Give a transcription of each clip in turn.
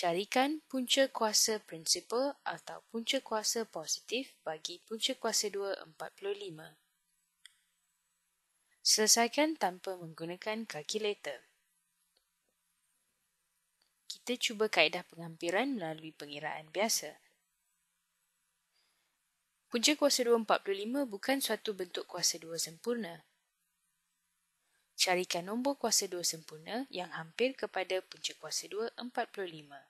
carikan punca kuasa prinsipal atau punca kuasa positif bagi punca kuasa 2.45. Selesaikan tanpa menggunakan kalkulator. Kita cuba kaedah penghampiran melalui pengiraan biasa. Punca kuasa 2.45 bukan suatu bentuk kuasa 2 sempurna. Carikan nombor kuasa 2 sempurna yang hampir kepada punca kuasa 2.45.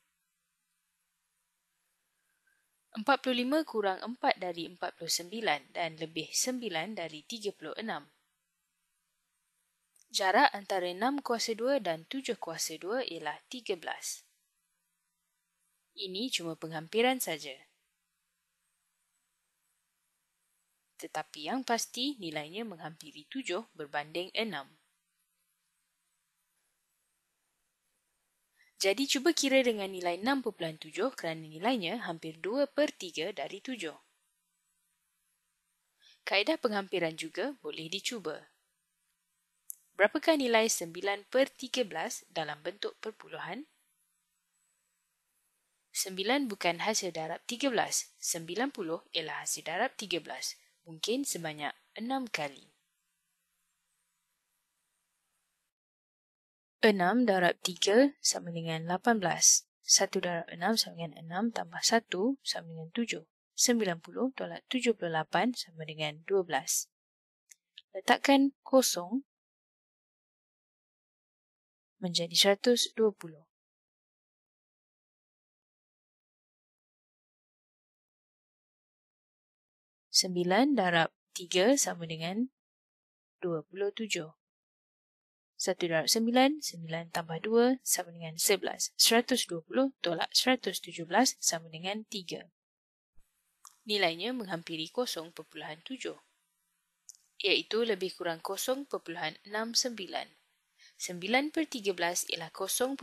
45 kurang 4 dari 49 dan lebih 9 dari 36. Jarak antara 6 kuasa 2 dan 7 kuasa 2 ialah 13. Ini cuma penghampiran saja. Tetapi yang pasti nilainya menghampiri 7 berbanding 6. Jadi cuba kira dengan nilai 6.7 kerana nilainya hampir 2 per 3 dari 7. Kaedah penghampiran juga boleh dicuba. Berapakah nilai 9 per 13 dalam bentuk perpuluhan? 9 bukan hasil darab 13, 90 ialah hasil darab 13, mungkin sebanyak 6 kali. 6 darab 3 sama dengan 18. 1 darab 6 sama dengan 6 tambah 1 sama dengan 7. 90 tolak 78 sama dengan 12. Letakkan kosong menjadi 120. Sembilan darab tiga sama dengan dua puluh tujuh. 1.9 tambah 2 sama dengan 11. 120 tolak 117 sama dengan 3. Nilainya menghampiri 0.7. Iaitu lebih kurang 0.69. 9 per 13 ialah 0.69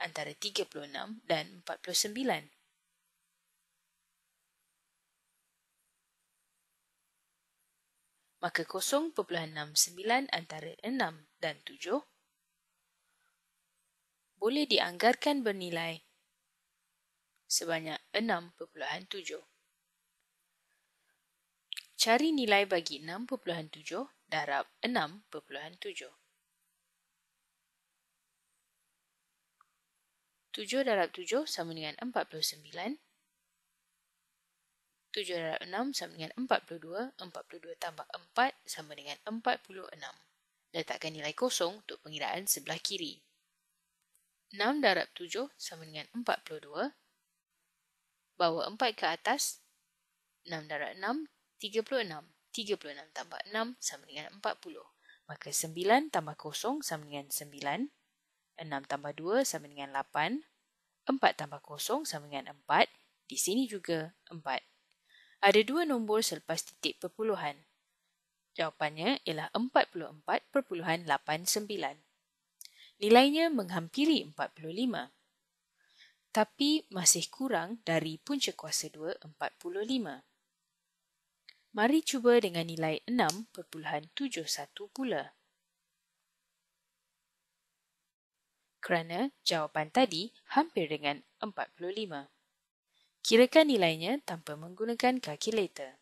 antara 36 dan maka 0.69 antara 6 dan 7 boleh dianggarkan bernilai sebanyak 6.7. Cari nilai bagi 6.7 darab 6.7. Tujuh darab tujuh sama dengan empat puluh sembilan. 706 sama dengan 42, 42 tambah 4 sama dengan 46. Letakkan nilai kosong untuk pengiraan sebelah kiri. 6 darab 7 sama dengan 42. Bawa 4 ke atas. 6 darab 6, 36. 36 tambah 6 sama dengan 40. Maka 9 tambah kosong sama dengan 9. 6 tambah 2 sama dengan 8. 4 tambah kosong sama dengan 4. Di sini juga 4 ada dua nombor selepas titik perpuluhan? Jawapannya ialah 44.89. Nilainya menghampiri 45. Tapi masih kurang dari punca kuasa 2 45. Mari cuba dengan nilai 6.71 pula. Kerana jawapan tadi hampir dengan 45. Kirakan nilainya tanpa menggunakan kalkulator.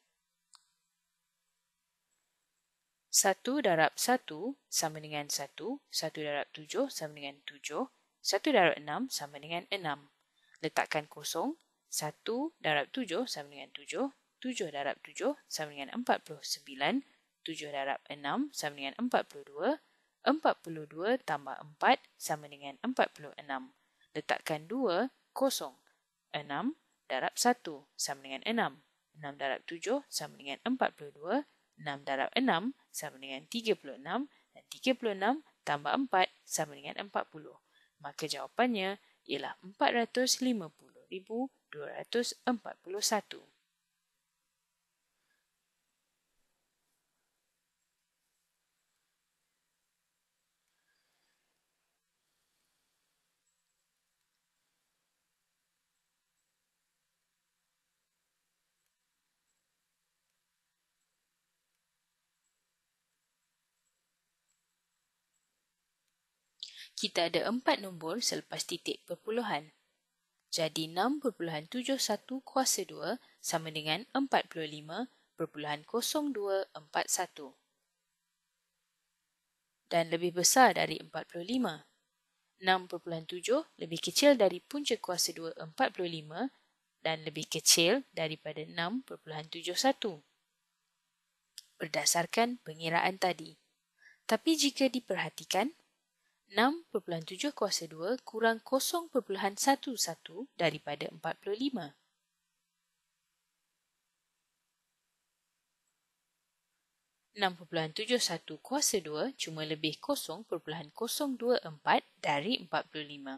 1 darab 1 sama dengan 1, 1 darab 7 sama dengan 7, 1 darab 6 sama dengan 6. Letakkan kosong, 1 darab 7 sama dengan 7, 7 darab 7 sama dengan 49, 7 darab 6 sama dengan 42, 42 tambah 4 sama dengan 46. Letakkan 2 kosong, 6 darab 1 sama dengan 6, 6 darab 7 sama dengan 42, 6 darab 6 sama dengan 36 dan 36 tambah 4 sama dengan 40. Maka jawapannya ialah 450,241. kita ada empat nombor selepas titik perpuluhan. Jadi 6.71 kuasa 2 sama dengan 45.0241. Dan lebih besar dari 45. 6.7 lebih kecil dari punca kuasa 2 45 dan lebih kecil daripada 6.71. Berdasarkan pengiraan tadi. Tapi jika diperhatikan, 6.7 kuasa 2 kurang 0.11 daripada 45. enam perpuluhan tujuh satu kuasa dua cuma lebih kosong perpuluhan kosong dua empat dari empat puluh lima.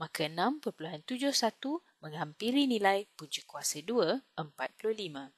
Maka enam perpuluhan tujuh satu menghampiri nilai punca kuasa dua empat puluh lima.